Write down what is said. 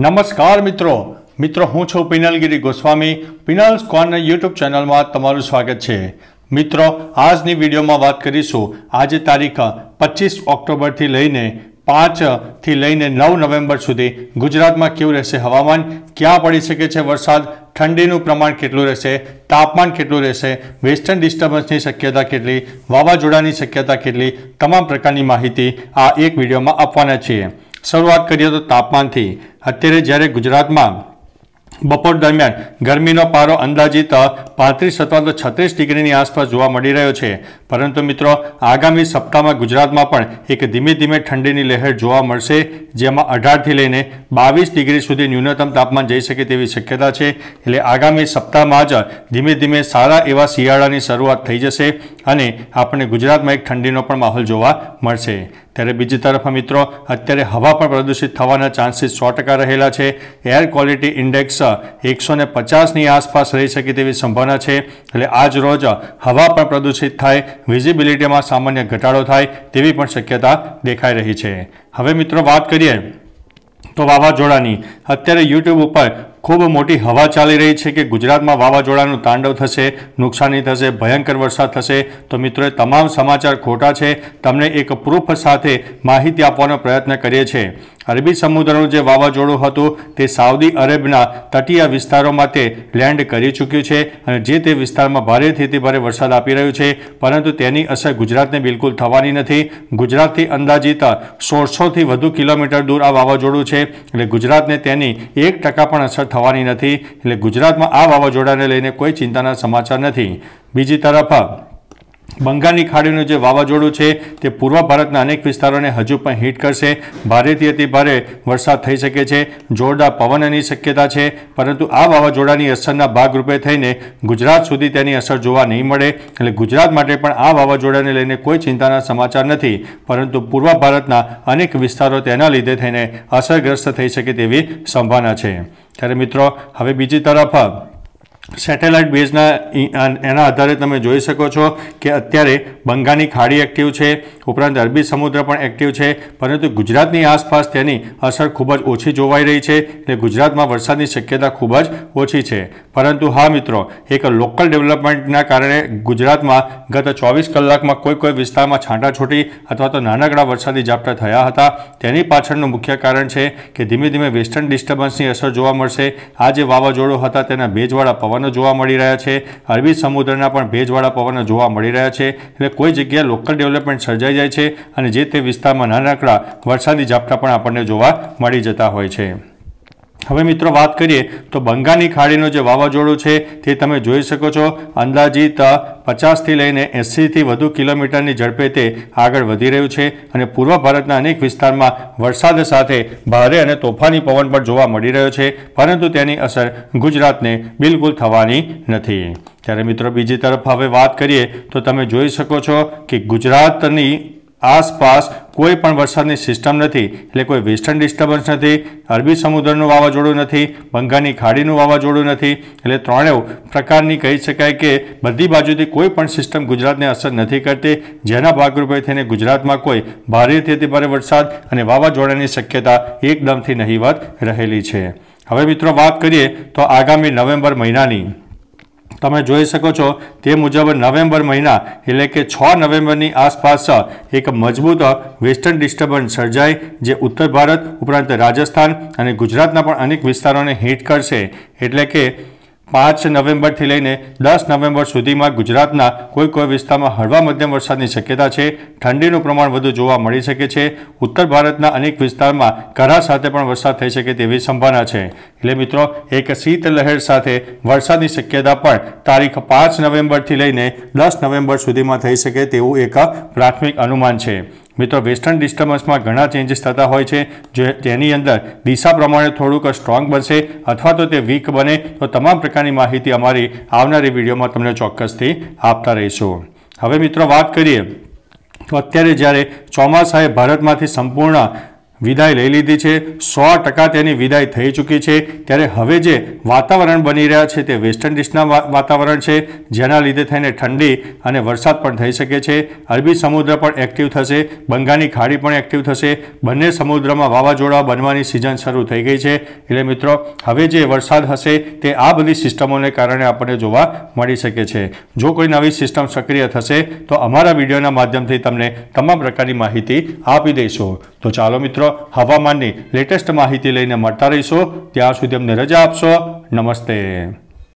નમસ્કાર મિત્રો મિત્રો હું છું પિનલગીરી ગોસ્વામી પિનલ સ્કોનના યુટ્યુબ ચેનલમાં તમારું સ્વાગત છે મિત્રો આજની વિડીયોમાં વાત કરીશું આજે તારીખ પચીસ ઓક્ટોબરથી લઈને પાંચથી લઈને નવ નવેમ્બર સુધી ગુજરાતમાં કેવું રહેશે હવામાન ક્યાં પડી શકે છે વરસાદ ઠંડીનું પ્રમાણ કેટલું રહેશે તાપમાન કેટલું રહેશે વેસ્ટર્ન ડિસ્ટર્બન્સની શક્યતા કેટલી વાવાઝોડાની શક્યતા કેટલી તમામ પ્રકારની માહિતી આ એક વિડીયોમાં આપવાના છીએ શરૂઆત કરીએ તો તાપમાનથી અત્યારે જ્યારે ગુજરાતમાં બપોર દરમિયાન ગરમીનો પારો અંદાજિત પાંત્રીસ અથવા તો છત્રીસ ડિગ્રીની આસપાસ જોવા મળી રહ્યો છે પરંતુ મિત્રો આગામી સપ્તાહમાં ગુજરાતમાં પણ એક ધીમે ધીમે ઠંડીની લહેર જોવા મળશે જેમાં અઢારથી લઈને બાવીસ ડિગ્રી સુધી ન્યૂનતમ તાપમાન જઈ શકે તેવી શક્યતા છે એટલે આગામી સપ્તાહમાં જ ધીમે ધીમે સારા એવા શિયાળાની શરૂઆત થઈ જશે અને આપણને ગુજરાતમાં એક ઠંડીનો પણ માહોલ જોવા મળશે ત્યારે બીજી તરફ મિત્રો અત્યારે હવા પણ પ્રદૂષિત થવાના ચાન્સીસ સો ટકા રહેલા છે એર ક્વોલિટી ઇન્ડેક્સ એકસો ને પચાસની આસપાસ રહી શકે તેવી સંભાવના છે એટલે આજ રોજ હવા પણ પ્રદૂષિત થાય વિઝિબિલિટીમાં સામાન્ય ઘટાડો થાય તેવી પણ શક્યતા દેખાઈ રહી છે હવે મિત્રો વાત કરીએ તો વાવાઝોડાની અત્યારે યુટ્યુબ ઉપર ખૂબ મોટી હવા ચાલી રહી છે કે ગુજરાતમાં વાવાઝોડાનું તાંડવ થશે નુકસાની થશે ભયંકર વરસાદ થશે તો મિત્રોએ તમામ સમાચાર ખોટા છે તમને એક પ્રૂફ સાથે માહિતી આપવાનો પ્રયત્ન કરીએ છીએ અરબી સમુદ્રનું જે વાવાઝોડું હતું તે સાઉદી અરેબના તટીય વિસ્તારોમાં તે લેન્ડ કરી ચૂક્યું છે અને જે તે વિસ્તારમાં ભારેથી તે ભારે વરસાદ આપી રહ્યું છે પરંતુ તેની અસર ગુજરાતને બિલકુલ થવાની નથી ગુજરાતથી અંદાજિત સોળસોથી વધુ કિલોમીટર દૂર આ વાવાઝોડું છે એટલે ગુજરાતને તેની એક ટકા પણ અસર થવાની નથી એટલે ગુજરાતમાં આ વાવાઝોડાને લઈને કોઈ ચિંતાના સમાચાર નથી બીજી તરફ બંગાળની ખાડીનું જે વાવાઝોડું છે તે પૂર્વ ભારતના અનેક વિસ્તારોને હજુ પણ હિટ કરશે ભારેથી અતિ ભારે વરસાદ થઈ શકે છે જોરદાર પવનની શક્યતા છે પરંતુ આ વાવાઝોડાની અસરના ભાગરૂપે થઈને ગુજરાત સુધી તેની અસર જોવા નહીં મળે એટલે ગુજરાત માટે પણ આ વાવાઝોડાને લઈને કોઈ ચિંતાના સમાચાર નથી પરંતુ પૂર્વ ભારતના અનેક વિસ્તારો તેના લીધે થઈને અસરગ્રસ્ત થઈ શકે તેવી સંભાવના છે ત્યારે મિત્રો હવે બીજી તરફ સેટેલાઇટ બેઝના એના આધારે તમે જોઈ શકો છો કે અત્યારે બંગાળની ખાડી એક્ટિવ છે ઉપરાંત અરબી સમુદ્ર પણ એક્ટિવ છે પરંતુ ગુજરાતની આસપાસ તેની અસર ખૂબ જ ઓછી જોવાઈ રહી છે એટલે ગુજરાતમાં વરસાદની શક્યતા ખૂબ જ ઓછી છે પરંતુ હા મિત્રો એક લોકલ ડેવલપમેન્ટના કારણે ગુજરાતમાં ગત ચોવીસ કલાકમાં કોઈ કોઈ વિસ્તારમાં છાંટાછૂટી અથવા તો નાનકડા વરસાદી ઝાપટા થયા હતા તેની પાછળનું મુખ્ય કારણ છે કે ધીમે ધીમે વેસ્ટર્ન ડિસ્ટર્બન્સની અસર જોવા મળશે આ જે વાવાઝોડું હતા તેના ભેજવાળા પવન પવનો જોવા મળી રહ્યા છે અરબી સમુદ્રના પણ ભેજવાળા પવનો જોવા મળી રહ્યા છે એટલે કોઈ જગ્યાએ લોકલ ડેવલપમેન્ટ સર્જાઈ જાય છે અને જે તે વિસ્તારમાં નાનકડા વરસાદી ઝાપટા પણ આપણને જોવા મળી જતા હોય છે હવે મિત્રો વાત કરીએ તો બંગાળની ખાડીનું જે વાવાઝોડું છે તે તમે જોઈ શકો છો અંદાજિત પચાસથી લઈને એંસીથી વધુ કિલોમીટરની ઝડપે તે આગળ વધી રહ્યું છે અને પૂર્વ ભારતના અનેક વિસ્તારમાં વરસાદ સાથે ભારે અને તોફાની પવન પણ જોવા મળી રહ્યો છે પરંતુ તેની અસર ગુજરાતને બિલકુલ થવાની નથી ત્યારે મિત્રો બીજી તરફ હવે વાત કરીએ તો તમે જોઈ શકો છો કે ગુજરાતની આસપાસ કોઈ પણ વરસાદની સિસ્ટમ નથી એટલે કોઈ વેસ્ટર્ન ડિસ્ટર્બન્સ નથી અરબી સમુદ્રનું વાવાઝોડું નથી બંગાળની ખાડીનું વાવાઝોડું નથી એટલે ત્રણેય પ્રકારની કહી શકાય કે બધી બાજુથી કોઈ પણ સિસ્ટમ ગુજરાતને અસર નથી કરતી જેના ભાગરૂપે થઈને ગુજરાતમાં કોઈ ભારેથી ભારે વરસાદ અને વાવાઝોડાની શક્યતા એકદમથી નહીવત રહેલી છે હવે મિત્રો વાત કરીએ તો આગામી નવેમ્બર મહિનાની તમે જોઈ શકો છો તે મુજબ નવેમ્બર મહિના એટલે કે છ નવેમ્બરની આસપાસ એક મજબૂત વેસ્ટર્ન ડિસ્ટર્બન્સ સર્જાય જે ઉત્તર ભારત ઉપરાંત રાજસ્થાન અને ગુજરાતના પણ અનેક વિસ્તારોને હિટ કરશે એટલે કે પાંચ નવેમ્બરથી લઈને દસ નવેમ્બર સુધીમાં ગુજરાતના કોઈ કોઈ વિસ્તારમાં હળવા મધ્યમ વરસાદની શક્યતા છે ઠંડીનું પ્રમાણ વધુ જોવા મળી શકે છે ઉત્તર ભારતના અનેક વિસ્તારમાં કરા સાથે પણ વરસાદ થઈ શકે તેવી સંભાવના છે એટલે મિત્રો એક શીતલહેર સાથે વરસાદની શક્યતા પણ તારીખ પાંચ નવેમ્બરથી લઈને દસ નવેમ્બર સુધીમાં થઈ શકે તેવું એક પ્રાથમિક અનુમાન છે મિત્રો વેસ્ટર્ન ડિસ્ટર્બન્સમાં ઘણા ચેન્જીસ થતા હોય છે જે જેની અંદર દિશા પ્રમાણે થોડુંક સ્ટ્રોંગ બનશે અથવા તો તે વીક બને તો તમામ પ્રકારની માહિતી અમારી આવનારી વિડીયોમાં તમને ચોક્કસથી આપતા રહીશું હવે મિત્રો વાત કરીએ તો અત્યારે જ્યારે ચોમાસાએ ભારતમાંથી સંપૂર્ણ વિદાય લઈ લીધી છે સો ટકા તેની વિદાય થઈ ચૂકી છે ત્યારે હવે જે વાતાવરણ બની રહ્યા છે તે વેસ્ટ ડિસ્ટના વાતાવરણ છે જેના લીધે થઈને ઠંડી અને વરસાદ પણ થઈ શકે છે અરબી સમુદ્ર પણ એક્ટિવ થશે બંગાળની ખાડી પણ એક્ટિવ થશે બંને સમુદ્રમાં વાવાઝોડા બનવાની સિઝન શરૂ થઈ ગઈ છે એટલે મિત્રો હવે જે વરસાદ હશે તે આ બધી સિસ્ટમોને કારણે આપણને જોવા મળી શકે છે જો કોઈ નવી સિસ્ટમ સક્રિય થશે તો અમારા વિડીયોના માધ્યમથી તમને તમામ પ્રકારની માહિતી આપી દઈશું તો ચાલો મિત્રો હવામાનની લેટેસ્ટ માહિતી લઈને મળતા રહીશો ત્યાં સુધી અમને રજા આપશો નમસ્તે